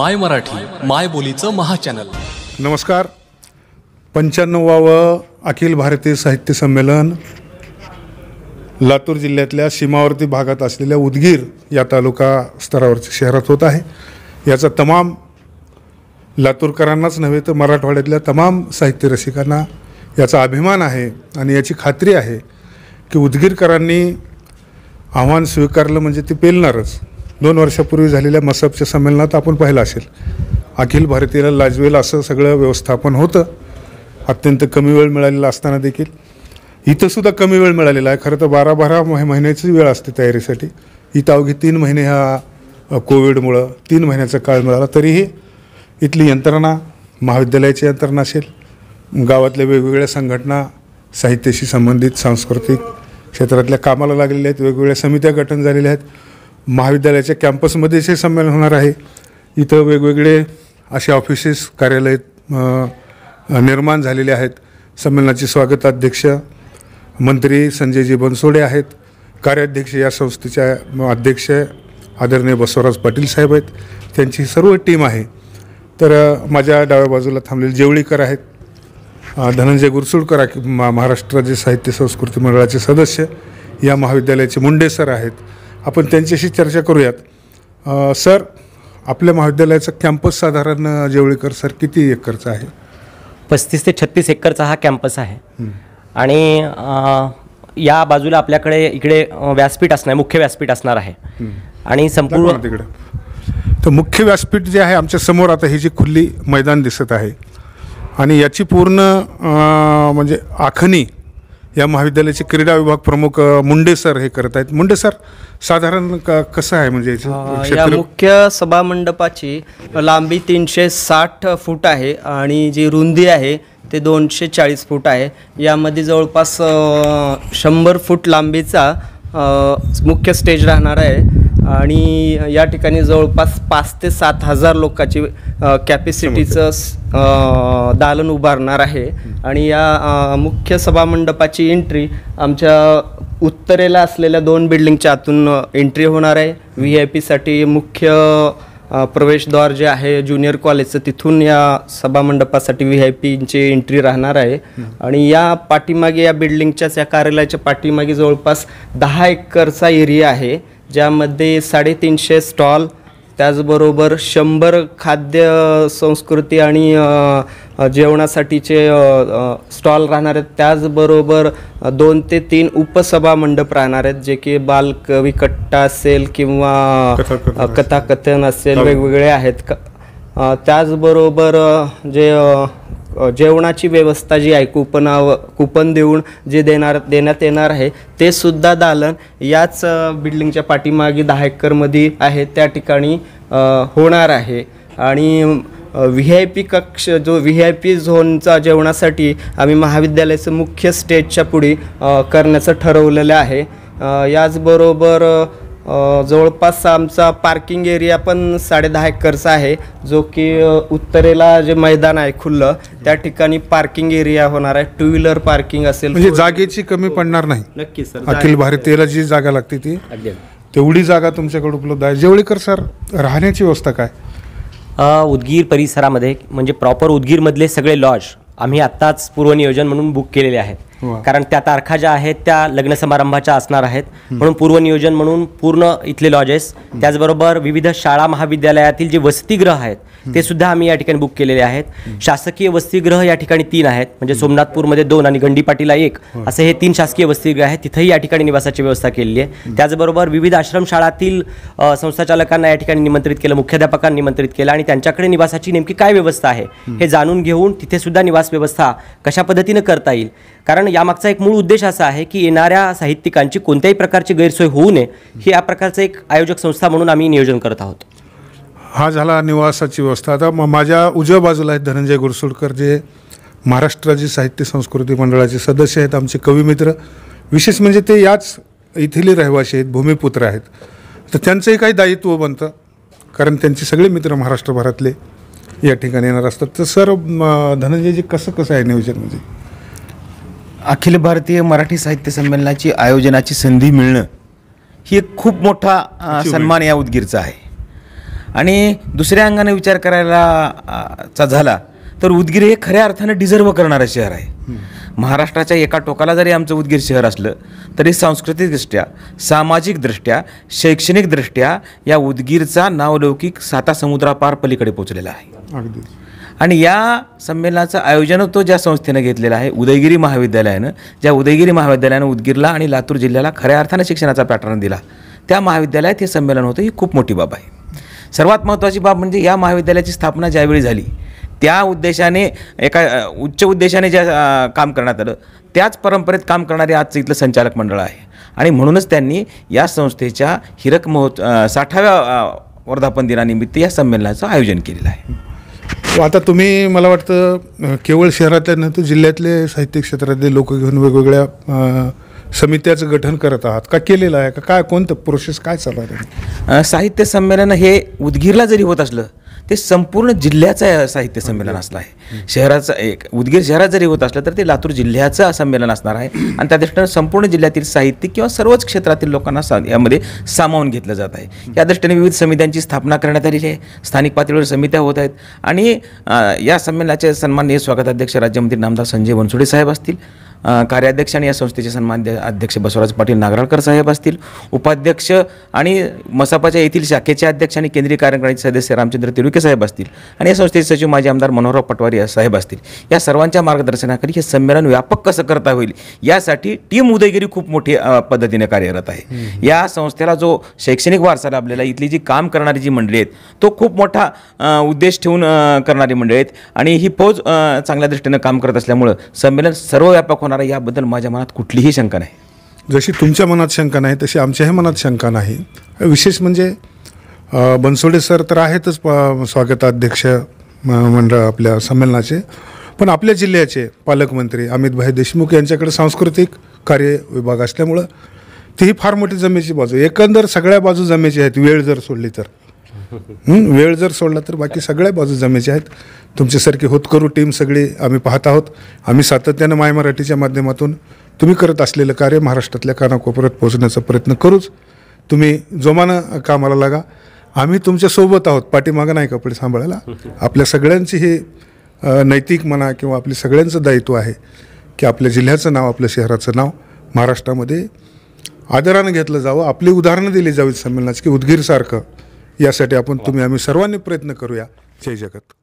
माय मराठी माय बोलीचं महाचॅनल नमस्कार पंच्याण्णवावं अखिल भारतीय साहित्य संमेलन लातूर जिल्ह्यातल्या सीमावर्ती भागात असलेल्या उदगीर या तालुका स्तरावरच्या शहरात होत आहे याचा तमाम लातूरकरांनाच नव्हे तर मराठवाड्यातल्या तमाम साहित्य रसिकांना याचा अभिमान आहे आणि याची खात्री आहे की उदगीरकरांनी आव्हान स्वीकारलं म्हणजे ते पेलणारच दोन वर्षापूर्वी झालेल्या मसपच्या संमेलनात आपण पाहिलं असेल अखिल भारतीयला लाजवेल असं सगळं व्यवस्थापन होतं अत्यंत कमी वेळ मिळालेला असताना देखील इथंसुद्धा कमी वेळ मिळालेला आहे खरं तर बारा बारा महिन्याची वेळ असते तयारीसाठी इथं अवघी तीन महिने ह्या कोविडमुळं तीन महिन्याचा काळ मिळाला तरीही इथली यंत्रणा महाविद्यालयाची यंत्रणा असेल गावातल्या वेगवेगळ्या संघटना साहित्याशी संबंधित सांस्कृतिक क्षेत्रातल्या कामाला लागलेल्या आहेत वेगवेगळ्या समित्या गठन झालेल्या आहेत महाविद्यालयाच्या कॅम्पसमध्ये हे संमेलन होणार आहे इथं वेगवेगळे असे ऑफिसेस कार्यालय निर्माण झालेले आहेत संमेलनाचे स्वागताध्यक्ष मंत्री संजयजी बनसोडे आहेत कार्याध्यक्ष या संस्थेच्या अध्यक्ष आदरणीय बसवराज पाटील साहेब आहेत त्यांची सर्व टीम आहे तर माझ्या डाव्या बाजूला थांबलेले जेवळीकर आहेत धनंजय गुरसुडकर महाराष्ट्र राज्य साहित्य संस्कृती मंडळाचे सदस्य या महाविद्यालयाचे मुंडे सर आहेत आपण त्यांच्याशी चर्चा करूयात सर आपल्या महाविद्यालयाचा कॅम्पस साधारण जेवळीकर सर किती एकरचा आहे पस्तीस ते छत्तीस एकरचा हा कॅम्पस आहे आणि या बाजूला आपल्याकडे इकडे व्यासपीठ असणार मुख्य व्यासपीठ असणार आहे आणि संपूर्ण तिकडे तर मुख्य व्यासपीठ जे आहे आमच्या समोर आता ही जी खुली मैदान दिसत आहे आणि याची पूर्ण म्हणजे आखणी या महाविद्यालयाचे क्रीडा विभाग प्रमुख मुंडे सर हे करत आहेत मुंडे सर साधारण कसं आहे म्हणजे या मुख्य सभामंडपाची लांबी तीनशे साठ फूट आहे आणि जी रुंदी आहे ते दोनशे चाळीस फूट आहे यामध्ये जवळपास शंभर फूट लांबीचा मुख्य स्टेज राहणार आहे आणि या ठिकाणी जवळपास पाच ते सात हजार लोकांची कॅपॅसिटीचं दालन उभारणार आहे आणि या मुख्य सभामंडपाची एंट्री आमच्या उत्तरेला असलेल्या दोन बिल्डिंगच्या आतून एंट्री होणार आहे व्ही आय पीसाठी मुख्य प्रवेशद्वार जे आहे ज्युनियर कॉलेजचं तिथून या सभामंडपासाठी व्ही आय पीची एंट्री राहणार आहे आणि या पाठीमागे या बिल्डिंगच्याच या कार्यालयाच्या पाठीमागे जवळपास दहा एकरचा एरिया आहे ज्यामध्ये साडेतीनशे स्टॉल त्याचबरोबर शंभर खाद्य संस्कृती आणि जेवणासाठीचे स्टॉल राहणार आहेत त्याचबरोबर दोन ते तीन उपसभा मंडप राहणार आहेत जे की बालकविकट्टा असेल किंवा कथाकथन असेल हो. वेगवेगळे आहेत का त्याचबरोबर जे जेवणाची व्यवस्था जी आहे कुपनाव कुपन देऊन जे देणार देण्यात येणार आहे ते सुद्धा दालन याच बिल्डिंगच्या पाठीमागे दहा एकरमध्ये आहे त्या ठिकाणी होणार आहे आणि व्ही आय पी कक्ष जो व्ही आय पी झोनचा जेवणासाठी आम्ही महाविद्यालयाचं मुख्य स्टेजच्या पुढे करण्याचं ठरवलेलं आहे याचबरोबर जवळपास आमचा पार्किंग एरिया पण साडेदहा एकरचा आहे जो की उत्तरेला जे मैदान आहे खुल्लं त्या ठिकाणी पार्किंग एरिया होणार आहे टू व्हीलर पार्किंग असेल म्हणजे जागेची कमी पडणार नाही नक्की सर अखिल भारतीयला जी जागा लागते ती तेवढी जागा तुमच्याकडे उपलब्ध आहे कर सर राहण्याची व्यवस्था काय उदगीर परिसरामध्ये म्हणजे प्रॉपर उदगीरमधले सगळे लॉज आम्ही आत्ताच पूर्वनियोजन म्हणून बुक केलेले आहेत कारण त्या तारखा ज्या आहेत त्या लग्न समारंभाच्या असणार आहेत म्हणून पूर्वनियोजन म्हणून पूर्ण इथले लॉजेस त्याचबरोबर विविध शाळा महाविद्यालयातील जे वसतिगृह आहेत ते सुद्धा आम्ही या ठिकाणी बुक केलेले आहेत शासकीय वसतिगृह या ठिकाणी तीन आहेत म्हणजे सोमनाथपूरमध्ये दोन आणि गंडीपाटीला एक असे हे तीन शासकीय वसतिगृह आहेत तिथेही या ठिकाणी निवासाची व्यवस्था केली आहे त्याचबरोबर विविध आश्रमशाळातील संस्थाचालकांना या ठिकाणी निमंत्रित केलं मुख्याध्यापकांना निमंत्रित केलं आणि त्यांच्याकडे निवासाची नेमकी काय व्यवस्था आहे हे जाणून घेऊन तिथे सुद्धा निवास व्यवस्था कशा पद्धतीनं करता येईल कारण यामागचा एक मूळ उद्देश असा आहे की येणाऱ्या साहित्यिकांची कोणत्याही प्रकारची गैरसोय होऊ नये हे या प्रकारचं एक आयोजक संस्था म्हणून आम्ही नियोजन करत आहोत हा झाला निवासाची व्यवस्था आता मग माझ्या उजव्या बाजूला आहेत धनंजय गुरसुळकर जे महाराष्ट्राचे साहित्य संस्कृती मंडळाचे सदस्य आहेत आमचे मित्र विशेष म्हणजे ते याच येथील रहिवासी आहेत भूमिपुत्र आहेत तर त्यांचंही काही दायित्व बनतं कारण त्यांचे सगळे मित्र महाराष्ट्रभरातले या ठिकाणी येणार असतात तर सर धनंजयजी कसं कसं आहे नियोजन म्हणजे अखिल भारतीय मराठी साहित्य संमेलनाची आयोजनाची संधी मिळणं ही एक खूप मोठा सन्मान या उदगीरचा आहे आणि दुसऱ्या अंगाने विचार करायला चा झाला तर उदगीर हे खऱ्या अर्थानं डिझर्व करणारं शहर आहे महाराष्ट्राच्या एका टोकाला जरी आमचं उदगीर शहर असलं तरी सांस्कृतिकदृष्ट्या सामाजिकदृष्ट्या शैक्षणिकदृष्ट्या या उदगीरचा नावलौकिक साता समुद्रापार पलीकडे पोचलेला आहे आणि या संमेलनाचं आयोजन तो ज्या संस्थेनं घेतलेलं आहे उदयगिरी महाविद्यालयानं ज्या उदयगिरी महाविद्यालयानं उदगीरला आणि लातूर जिल्ह्याला खऱ्या अर्थानं शिक्षणाचा पॅटर्न दिला त्या महाविद्यालयात हे संमेलन होतं ही खूप मोठी बाब आहे सर्वात महत्त्वाची बाब म्हणजे या महाविद्यालयाची स्थापना ज्यावेळी झाली त्या उद्देशाने एका उच्च उद्देशाने ज्या काम करण्यात आलं त्याच परंपरेत काम करणारे आजचं इथलं संचालक मंडळ आहे आणि म्हणूनच त्यांनी या संस्थेच्या हिरक महोत्सव साठाव्या वर्धापन दिनानिमित्त या संमेलनाचं आयोजन केलेलं आहे आता तुम्ही मला वाटतं केवळ शहरातल्या न तर जिल्ह्यातले साहित्य क्षेत्रातले लोक घेऊन वेगवेगळ्या समित्याचं गठन करत आहात का केलेलं आहे का काय कोणतं प्रोसेस काय चालू आहे साहित्य संमेलन हे उदगीरला जरी होत असलं ते संपूर्ण जिल्ह्याचं साहित्य संमेलन असलं आहे शहराचं एक उदगीर शहरात जरी होत असलं तर ते लातूर जिल्ह्याचं संमेलन असणार आहे आणि त्या दृष्टीनं संपूर्ण जिल्ह्यातील साहित्य किंवा सर्वच क्षेत्रातील लोकांना सा यामध्ये सामावून घेतलं जात आहे या दृष्टीने विविध समित्यांची स्थापना करण्यात आलेली आहे स्थानिक पातळीवर समित्या होत आहेत आणि या संमेलनाचे सन्माननीय स्वागताध्यक्ष राज्यमंत्री नामदार संजय बनसोडे साहेब असतील कार्याध्यक्ष आणि या संस्थेचे सन्मान अध्यक्ष बसवराज पाटील नागराळकर साहेब असतील उपाध्यक्ष आणि मसापाच्या येथील शाखेचे अध्यक्ष आणि केंद्रीय कार्यकारिणीचे सदस्य रामचंद्र तिरुके साहेब असतील आणि या संस्थेचे सचिव माजी आमदार मनोहरराव पटवारी साहेब असतील या सर्वांच्या मार्गदर्शनाखाली हे संमेलन व्यापक कसं करता होईल यासाठी टीम उदयगिरी खूप मोठी पद्धतीने कार्यरत आहे या संस्थेला जो शैक्षणिक वारसा लाभलेला इथली जी काम करणारी जी मंडळी आहेत तो खूप मोठा उद्देश ठेवून करणारी मंडळी आहेत आणि ही फौज चांगल्या दृष्टीनं काम करत असल्यामुळं संमेलन सर्व व्यापक होणार आहे याबद्दल माझ्या मनात कुठलीही शंका नाही जशी तुमच्या मनात शंका नाही तशी आमच्याही मनात शंका नाही विशेष म्हणजे बनसोडे सर तर आहेतच स्वागताध्यक्ष मंडळ आपल्या संमेलनाचे पण आपल्या जिल्ह्याचे पालकमंत्री अमितभाई देशमुख यांच्याकडे सांस्कृतिक कार्य विभाग असल्यामुळं तीही फार मोठी जमेची बाजू एकंदर सगळ्या बाजू जमेची आहेत वेळ जर सोडली तर वेळ जर सोडला तर बाकी सगळ्या बाजू जमेच्या आहेत तुमच्यासारखी होतकरू टीम सगळी आम्ही पाहत आहोत आम्ही सातत्यानं माय मराठीच्या माध्यमातून तुम्ही करत असलेलं कार्य महाराष्ट्रातल्या कानाकोपऱ्यात पोहोचण्याचा प्रयत्न करूच तुम्ही जोमानं कामाला लागा आम्ही तुमच्यासोबत आहोत पाठीमागं नाही कपडे सांभाळायला आपल्या सगळ्यांची हे नैतिक म्हणा किंवा आपली सगळ्यांचं दायित्व आहे की आपल्या जिल्ह्याचं नाव आपल्या शहराचं नाव महाराष्ट्रामध्ये आदरानं घेतलं जावं आपली उदाहरणं दिली जावीत संमेलनाची की उदगीरसारखं यासाठी आपण तुम्ही आम्ही सर्वांनी प्रयत्न करूया जय जगत